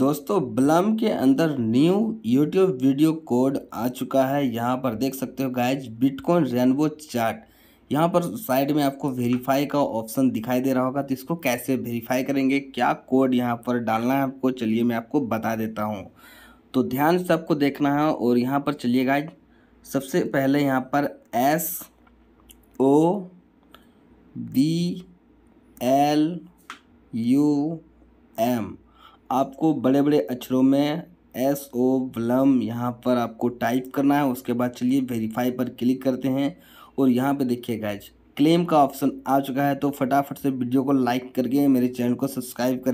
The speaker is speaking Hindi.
दोस्तों ब्लम के अंदर न्यू यूट्यूब वीडियो कोड आ चुका है यहाँ पर देख सकते हो गाइज बिटकॉइन रेनबो चार्ट यहाँ पर साइड में आपको वेरीफाई का ऑप्शन दिखाई दे रहा होगा तो इसको कैसे वेरीफाई करेंगे क्या कोड यहाँ पर डालना है आपको चलिए मैं आपको बता देता हूँ तो ध्यान से आपको देखना है और यहाँ पर चलिए गाइज सबसे पहले यहाँ पर S O B L U M आपको बड़े बड़े अक्षरों में एस ओ वलम यहाँ पर आपको टाइप करना है उसके बाद चलिए वेरीफाई पर क्लिक करते हैं और यहाँ पे देखिए गाइज क्लेम का ऑप्शन आ चुका है तो फटाफट से वीडियो को लाइक करके मेरे चैनल को सब्सक्राइब कर